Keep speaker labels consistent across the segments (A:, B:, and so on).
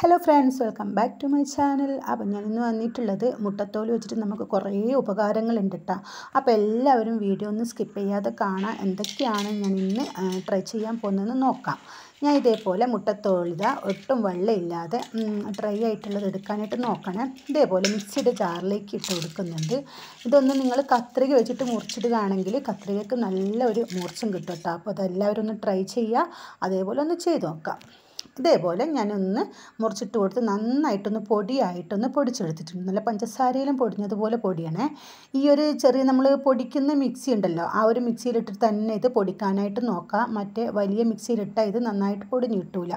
A: hello friends welcome back to my channel അപ്പം ഇന്ന് വന്നിട്ടുള്ളത് മുട്ടത്തോല് വെച്ചിട്ട് നമുക്ക് കുറേ ഉപകാരങ്ങളുണ്ട് കേട്ടോ അപ്പോൾ എല്ലാവരും വീഡിയോ ഒന്ന് സ്കിപ്പ് ചെയ്യാതെ കാണാൻ എന്തൊക്കെയാണ് ഞാൻ ഇന്ന് ട്രൈ ചെയ്യാൻ പോകുന്നതെന്ന് നോക്കാം ഞാൻ ഇതേപോലെ മുട്ടത്തോളിത ഒട്ടും വെള്ളമില്ലാതെ ഡ്രൈ ആയിട്ടുള്ളത് എടുക്കാനായിട്ട് നോക്കണേ ഇതേപോലെ മിക്സിയുടെ ജാറിലേക്ക് ഇട്ട് കൊടുക്കുന്നുണ്ട് ഇതൊന്ന് നിങ്ങൾ കത്രിക വെച്ചിട്ട് മുറിച്ചിടുകയാണെങ്കിൽ കത്രികയ്ക്ക് നല്ല ഒരു മൂർച്ചം കിട്ടും കേട്ടോ അപ്പോൾ അതെല്ലാവരും ഒന്ന് ട്രൈ ചെയ്യുക അതേപോലെ ഒന്ന് ചെയ്ത് നോക്കാം ഇതേപോലെ ഞാനൊന്ന് മുറിച്ചിട്ട് കൊടുത്ത് നന്നായിട്ടൊന്ന് പൊടിയായിട്ടൊന്ന് പൊടിച്ചെടുത്തിട്ടുണ്ട് നല്ല പഞ്ചസാരയിലും പൊടിഞ്ഞതുപോലെ പൊടിയാണ് ഈ ഒരു ചെറിയ നമ്മൾ പൊടിക്കുന്ന മിക്സി ഉണ്ടല്ലോ ആ ഒരു മിക്സിയിലിട്ടിട്ട് തന്നെ ഇത് പൊടിക്കാനായിട്ട് നോക്കാം മറ്റേ വലിയ മിക്സിയിലിട്ടാൽ ഇത് നന്നായിട്ട് പൊടിഞ്ഞു കിട്ടൂല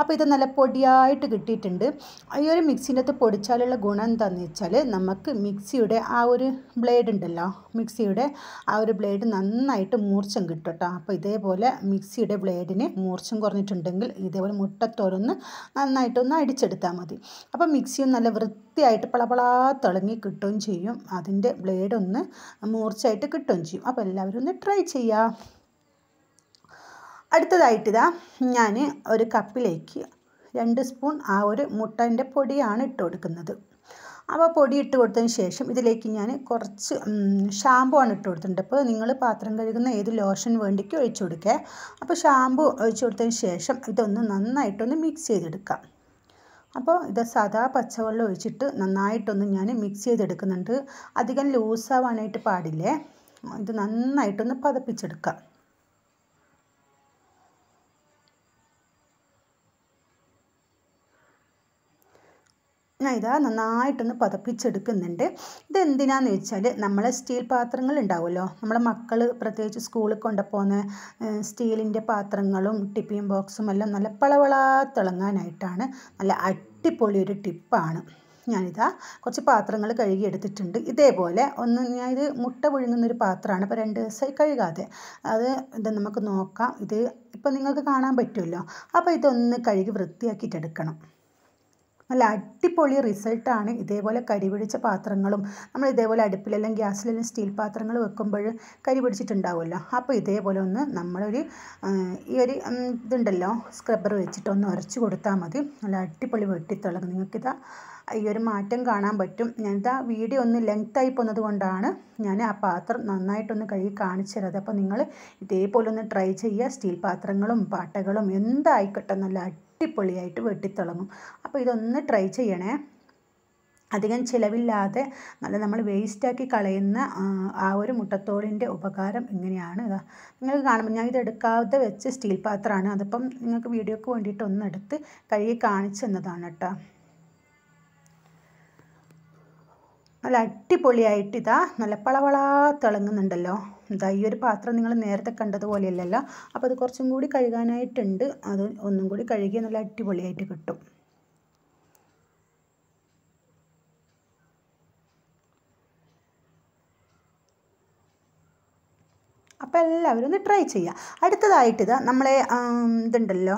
A: അപ്പോൾ ഇത് നല്ല പൊടിയായിട്ട് കിട്ടിയിട്ടുണ്ട് ഈ ഒരു മിക്സിൻ്റെ അകത്ത് പൊടിച്ചാലുള്ള ഗുണം എന്താണെന്ന് വെച്ചാൽ നമുക്ക് മിക്സിയുടെ ആ ഒരു ബ്ലേഡ് ഉണ്ടല്ലോ മിക്സിയുടെ ആ ഒരു ബ്ലേഡ് നന്നായിട്ട് മൂർച്ചം കിട്ടും കേട്ടോ അപ്പോൾ ഇതേപോലെ മിക്സിയുടെ ബ്ലേഡിന് മൂർച്ചം കുറഞ്ഞിട്ടുണ്ടെങ്കിൽ ഇതേപോലെ മുട്ട വട്ടത്തോലൊന്ന് നന്നായിട്ടൊന്ന് അടിച്ചെടുത്താൽ മതി അപ്പോൾ മിക്സിയും നല്ല വൃത്തിയായിട്ട് പളപളാ തിളങ്ങി കിട്ടുകയും ചെയ്യും അതിൻ്റെ ബ്ലേഡൊന്ന് മൂർച്ചയായിട്ട് കിട്ടുകയും ചെയ്യും അപ്പോൾ എല്ലാവരും ഒന്ന് ട്രൈ ചെയ്യുക അടുത്തതായിട്ടിതാ ഞാൻ ഒരു കപ്പിലേക്ക് രണ്ട് സ്പൂൺ ആ ഒരു മുട്ടൻ്റെ പൊടിയാണ് ഇട്ട് കൊടുക്കുന്നത് അപ്പോൾ പൊടി ഇട്ട് കൊടുത്തതിന് ശേഷം ഇതിലേക്ക് ഞാൻ കുറച്ച് ഷാമ്പു ആണ് ഇട്ട് കൊടുത്തിട്ടുണ്ട് അപ്പോൾ നിങ്ങൾ പാത്രം കഴുകുന്ന ഏത് ലോഷൻ വേണ്ടിക്ക് ഒഴിച്ചു കൊടുക്കുക അപ്പോൾ ഷാമ്പു ഒഴിച്ചു കൊടുത്തതിന് ശേഷം ഇതൊന്ന് നന്നായിട്ടൊന്ന് മിക്സ് ചെയ്തെടുക്കാം അപ്പോൾ ഇത് സാധാ പച്ചവെള്ളം ഒഴിച്ചിട്ട് നന്നായിട്ടൊന്ന് ഞാൻ മിക്സ് ചെയ്തെടുക്കുന്നുണ്ട് അധികം ലൂസാവാനായിട്ട് പാടില്ലേ ഇത് നന്നായിട്ടൊന്ന് പതപ്പിച്ചെടുക്കാം ഞാൻ ഇതാ നന്നായിട്ടൊന്ന് പതപ്പിച്ചെടുക്കുന്നുണ്ട് ഇതെന്തിനാന്ന് വെച്ചാൽ നമ്മളെ സ്റ്റീൽ പാത്രങ്ങൾ ഉണ്ടാവുമല്ലോ നമ്മളെ മക്കൾ പ്രത്യേകിച്ച് സ്കൂളിൽ കൊണ്ടുപോകുന്ന സ്റ്റീലിൻ്റെ പാത്രങ്ങളും ടിപ്പിയും ബോക്സും എല്ലാം നല്ല പളവളാ തിളങ്ങാനായിട്ടാണ് നല്ല അടിപൊളി ഒരു ടിപ്പാണ് ഞാനിതാ കുറച്ച് പാത്രങ്ങൾ കഴുകി എടുത്തിട്ടുണ്ട് ഇതേപോലെ ഒന്ന് ഞാൻ ഇത് മുട്ട പുഴുങ്ങുന്നൊരു പാത്രമാണ് അപ്പോൾ രണ്ട് ദിവസമായി കഴുകാതെ അത് ഇത് നമുക്ക് നോക്കാം ഇത് ഇപ്പം നിങ്ങൾക്ക് കാണാൻ പറ്റുമല്ലോ അപ്പോൾ ഇതൊന്ന് കഴുകി വൃത്തിയാക്കിയിട്ടെടുക്കണം നല്ല അടിപൊളി റിസൾട്ടാണ് ഇതേപോലെ കരി പിടിച്ച പാത്രങ്ങളും നമ്മൾ ഇതേപോലെ അടുപ്പിലെല്ലാം ഗ്യാസിലെല്ലാം സ്റ്റീൽ പാത്രങ്ങൾ വെക്കുമ്പോൾ കരി പിടിച്ചിട്ടുണ്ടാവുമല്ലോ അപ്പോൾ ഇതേപോലെ ഒന്ന് നമ്മളൊരു ഈ ഒരു ഇതുണ്ടല്ലോ സ്ക്രബ്ബർ വെച്ചിട്ട് ഒന്ന് ഉരച്ച് കൊടുത്താൽ മതി നല്ല അടിപൊളി വെട്ടിത്തിളങ്ങും നിങ്ങൾക്കിതാ ഈ ഒരു മാറ്റം കാണാൻ പറ്റും ഞാനിതാ വീഡിയോ ഒന്ന് ലെങ്ത്തായി പോകുന്നത് കൊണ്ടാണ് ഞാൻ ആ പാത്രം നന്നായിട്ടൊന്ന് കഴുകി കാണിച്ചു തരത് അപ്പോൾ നിങ്ങൾ ഇതേപോലെ ഒന്ന് ട്രൈ ചെയ്യുക സ്റ്റീൽ പാത്രങ്ങളും പാട്ടകളും എന്തായിക്കോട്ടെ നല്ല അടിപൊളിയായിട്ട് വെട്ടിത്തിളങ്ങും അപ്പോൾ ഇതൊന്ന് ട്രൈ ചെയ്യണേ അധികം ചിലവില്ലാതെ നല്ല നമ്മൾ വേസ്റ്റാക്കി കളയുന്ന ആ ഒരു മുട്ടത്തോളിൻ്റെ ഉപകാരം ഇങ്ങനെയാണ് ഇതാ നിങ്ങൾക്ക് കാണുമ്പോൾ ഞാൻ ഇത് എടുക്കാതെ വെച്ച് സ്റ്റീൽ പാത്രമാണ് അതിപ്പം നിങ്ങൾക്ക് വീഡിയോക്ക് വേണ്ടിയിട്ട് ഒന്ന് എടുത്ത് കഴുകി കാണിച്ചെന്നതാണ് കേട്ടോ നല്ല അടിപൊളിയായിട്ട് ഇതാ നല്ല പളവളാ തിളങ്ങുന്നുണ്ടല്ലോ എന്താ ഈ ഒരു പാത്രം നിങ്ങൾ നേരത്തെ കണ്ടതുപോലെ കണ്ടതുപോലെയല്ലല്ലോ അപ്പോൾ അത് കുറച്ചും കൂടി കഴുകാനായിട്ടുണ്ട് അത് ഒന്നും കൂടി കഴുകി നല്ല അടിപൊളിയായിട്ട് കിട്ടും അപ്പോൾ എല്ലാവരും ഒന്ന് ട്രൈ ചെയ്യുക അടുത്തതായിട്ട് ഇതാ നമ്മളെ ഇതുണ്ടല്ലോ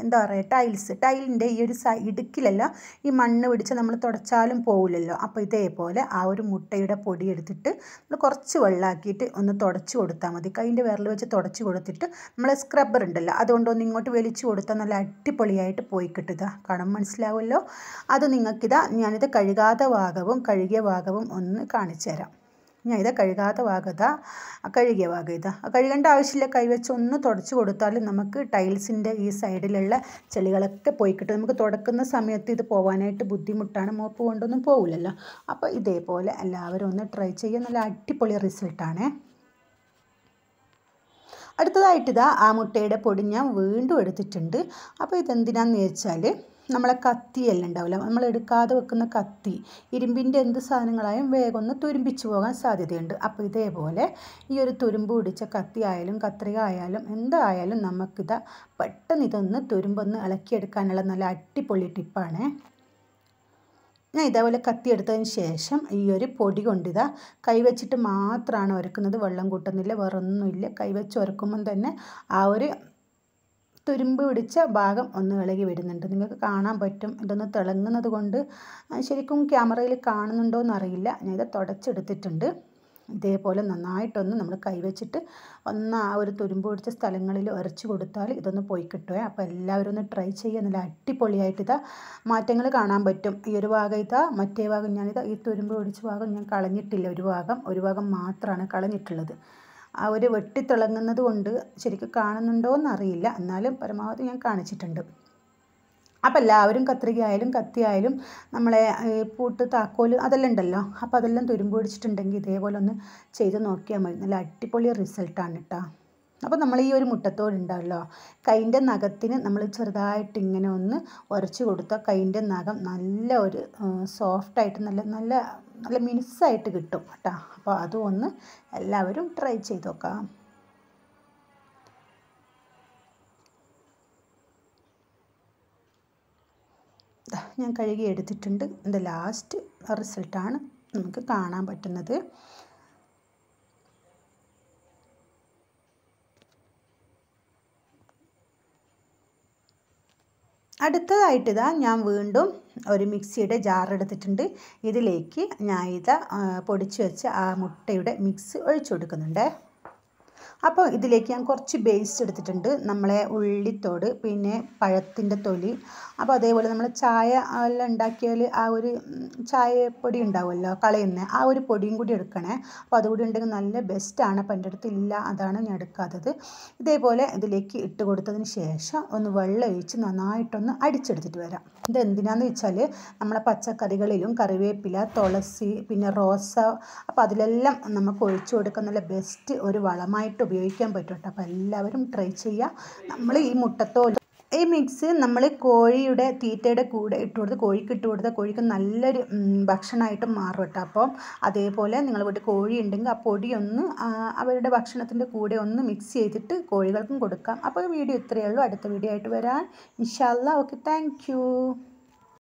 A: എന്താ പറയുക ടൈൽസ് ടൈലിൻ്റെ ഈ ഒരു സൈ ഇടുക്കിലല്ല ഈ മണ്ണ് പിടിച്ച് നമ്മൾ തുടച്ചാലും പോകില്ലല്ലോ അപ്പോൾ ഇതേപോലെ ആ ഒരു മുട്ടയുടെ പൊടി എടുത്തിട്ട് നമ്മൾ കുറച്ച് വെള്ളമാക്കിയിട്ട് ഒന്ന് തുടച്ച് കൊടുത്താൽ മതി കൈൻ്റെ വിരൽ വെച്ച് തുടച്ച് കൊടുത്തിട്ട് നമ്മൾ സ്ക്രബ്ബർ ഉണ്ടല്ലോ അതുകൊണ്ട് ഒന്ന് ഇങ്ങോട്ട് വലിച്ച് കൊടുത്താൽ നല്ല അടിപൊളിയായിട്ട് പോയി കിട്ടുക കാണാൻ മനസ്സിലാവുമല്ലോ അത് നിങ്ങൾക്കിതാ ഞാനിത് കഴുകാത്ത ഭാഗവും കഴുകിയ ഭാഗവും ഒന്ന് കാണിച്ചു തരാം ഞാൻ ഇതാ കഴുകാത്ത ഭാഗത്താ കഴുകിയ ഭാഗം ഇതാ കഴുകേണ്ട ആവശ്യമില്ല കൈവച്ച് ഒന്ന് തുടച്ച് കൊടുത്താൽ നമുക്ക് ടൈൽസിൻ്റെ ഈ സൈഡിലുള്ള ചെളികളൊക്കെ പോയി കിട്ടും നമുക്ക് തുടക്കുന്ന സമയത്ത് ഇത് പോകാനായിട്ട് ബുദ്ധിമുട്ടാണ് മോപ്പ് കൊണ്ടൊന്നും പോകില്ലല്ലോ അപ്പോൾ ഇതേപോലെ എല്ലാവരും ഒന്ന് ട്രൈ ചെയ്യുക നല്ല അടിപൊളി റിസൾട്ടാണേ അടുത്തതായിട്ട് ഇതാ ആ മുട്ടയുടെ പൊടി ഞാൻ വീണ്ടും എടുത്തിട്ടുണ്ട് അപ്പോൾ ഇതെന്തിനാന്ന് വെച്ചാൽ നമ്മളെ കത്തിയെല്ലാം ഉണ്ടാവില്ല നമ്മൾ എടുക്കാതെ വെക്കുന്ന കത്തി ഇരുമ്പിൻ്റെ എന്ത് സാധനങ്ങളായും വേഗം ഒന്ന് തുരുമ്പിച്ചു പോകാൻ സാധ്യതയുണ്ട് അപ്പോൾ ഇതേപോലെ ഈ ഒരു തുരുമ്പ് പിടിച്ച കത്തി ആയാലും കത്രിക ആയാലും എന്തായാലും നമുക്കിത് പെട്ടെന്ന് ഇതൊന്ന് തുരുമ്പൊന്ന് ഇളക്കിയെടുക്കാനുള്ള നല്ല അടിപൊളി ടിപ്പാണ് ഞാൻ ഇതേപോലെ കത്തിയെടുത്തതിന് ശേഷം ഈ ഒരു പൊടി കൊണ്ടിതാ കൈവച്ചിട്ട് മാത്രമാണ് ഉരക്കുന്നത് വെള്ളം കൂട്ടുന്നില്ല വേറൊന്നുമില്ല കൈവച്ച് ഉരക്കുമ്പം തന്നെ ആ ഒരു തുരുമ്പ് പിടിച്ച ഭാഗം ഒന്ന് ഇളകി വരുന്നുണ്ട് നിങ്ങൾക്ക് കാണാൻ പറ്റും ഇതൊന്ന് തിളങ്ങുന്നത് കൊണ്ട് ശരിക്കും ക്യാമറയിൽ കാണുന്നുണ്ടോ എന്നറിയില്ല ഞാൻ ഇത് തുടച്ചെടുത്തിട്ടുണ്ട് ഇതേപോലെ നന്നായിട്ടൊന്ന് നമ്മൾ കൈവച്ചിട്ട് ഒന്ന് ആ ഒരു തുരുമ്പ് പിടിച്ച സ്ഥലങ്ങളിൽ ഉരച്ചു കൊടുത്താൽ ഇതൊന്ന് പോയി കിട്ടുമേ അപ്പോൾ എല്ലാവരും ഒന്ന് ട്രൈ ചെയ്യുക നല്ല അടിപൊളിയായിട്ട് ഇതാ മാറ്റങ്ങൾ കാണാൻ പറ്റും ഈ ഒരു ഭാഗം ഇതാ മറ്റേ ഭാഗം ഞാനിതാ ഈ തുരുമ്പ് പിടിച്ച ഭാഗം ഞാൻ കളഞ്ഞിട്ടില്ല ഒരു ഭാഗം ഒരു ഭാഗം മാത്രമാണ് കളഞ്ഞിട്ടുള്ളത് ആ ഒരു വെട്ടിത്തിളങ്ങുന്നത് കൊണ്ട് ശരിക്കും കാണുന്നുണ്ടോ എന്നറിയില്ല എന്നാലും പരമാവധി ഞാൻ കാണിച്ചിട്ടുണ്ട് അപ്പം എല്ലാവരും കത്രിക ആയാലും കത്തിയായാലും നമ്മളെ പൂട്ട് താക്കോൽ അതെല്ലാം ഉണ്ടല്ലോ അപ്പോൾ അതെല്ലാം തുരുമ്പ് പിടിച്ചിട്ടുണ്ടെങ്കിൽ ഇതേപോലെ ഒന്ന് ചെയ്ത് നോക്കിയാൽ മതി നല്ല അടിപൊളി റിസൾട്ടാണ് കേട്ടോ അപ്പോൾ നമ്മൾ ഈ ഒരു മുട്ടത്തോടുണ്ടല്ലോ കൈൻ്റെ നഖത്തിന് നമ്മൾ ചെറുതായിട്ട് ഇങ്ങനെ ഒന്ന് ഉരച്ച് കൊടുത്താൽ കൈൻ്റെ നഖം നല്ല ഒരു സോഫ്റ്റായിട്ട് നല്ല നല്ല നല്ല മിനുസായിട്ട് കിട്ടും കേട്ടോ അപ്പോൾ അതും ഒന്ന് എല്ലാവരും ട്രൈ ചെയ്ത് നോക്കാം ഞാൻ കഴുകി എടുത്തിട്ടുണ്ട് എൻ്റെ ലാസ്റ്റ് റിസൾട്ടാണ് നമുക്ക് കാണാൻ പറ്റുന്നത് അടുത്തതായിട്ട് ഇതാ ഞാൻ വീണ്ടും ഒരു മിക്സിയുടെ ജാർ എടുത്തിട്ടുണ്ട് ഇതിലേക്ക് ഞാൻ ഇത് പൊടിച്ചു വെച്ച് ആ മുട്ടയുടെ മിക്സ് ഒഴിച്ചു കൊടുക്കുന്നുണ്ട് അപ്പോൾ ഇതിലേക്ക് ഞാൻ കുറച്ച് ബേസ്റ്റ് എടുത്തിട്ടുണ്ട് നമ്മളെ ഉള്ളിത്തോട് പിന്നെ പഴത്തിൻ്റെ തൊലി അപ്പോൾ അതേപോലെ നമ്മൾ ചായ എല്ലാം ഉണ്ടാക്കിയാൽ ആ ഒരു ചായപ്പൊടി ഉണ്ടാവുമല്ലോ കളയുന്ന ആ ഒരു പൊടിയും കൂടി എടുക്കണേ അപ്പോൾ അതുകൂടി ഉണ്ടെങ്കിൽ നല്ല ബെസ്റ്റാണ് അപ്പോൾ എൻ്റെ അടുത്ത് ഇല്ല അതാണ് ഞാൻ എടുക്കാത്തത് ഇതേപോലെ ഇതിലേക്ക് ഇട്ട് കൊടുത്തതിന് ശേഷം ഒന്ന് വെള്ളം ഒഴിച്ച് നന്നായിട്ടൊന്ന് അടിച്ചെടുത്തിട്ട് വരാം ഇത് എന്തിനാന്ന് വെച്ചാൽ നമ്മളെ പച്ചക്കറികളിലും കറിവേപ്പില തുളസി പിന്നെ റോസ അപ്പോൾ അതിലെല്ലാം നമുക്ക് ഒഴിച്ചു കൊടുക്കുന്ന ബെസ്റ്റ് ഒരു വളമായിട്ട് ഉപയോഗിക്കാൻ പറ്റും കേട്ടോ അപ്പോൾ എല്ലാവരും ട്രൈ ചെയ്യുക നമ്മൾ ഈ മുട്ടത്തോൽ ഈ മിക്സ് നമ്മൾ കോഴിയുടെ തീറ്റയുടെ കൂടെ ഇട്ട് കൊടുത്ത് കോഴിക്ക് ഇട്ട് കൊടുത്ത് കോഴിക്ക് നല്ലൊരു ഭക്ഷണമായിട്ട് മാറും കേട്ടോ അപ്പോൾ അതേപോലെ നിങ്ങൾ വീട്ടിൽ കോഴി ഉണ്ടെങ്കിൽ ആ പൊടി ഒന്ന് അവരുടെ ഭക്ഷണത്തിൻ്റെ കൂടെ ഒന്ന് മിക്സ് ചെയ്തിട്ട് കോഴികൾക്കും കൊടുക്കാം അപ്പോൾ വീഡിയോ ഇത്രയേ ഉള്ളൂ അടുത്ത വീഡിയോ ആയിട്ട് വരാൻ ഇൻഷാല്ല ഓക്കെ താങ്ക്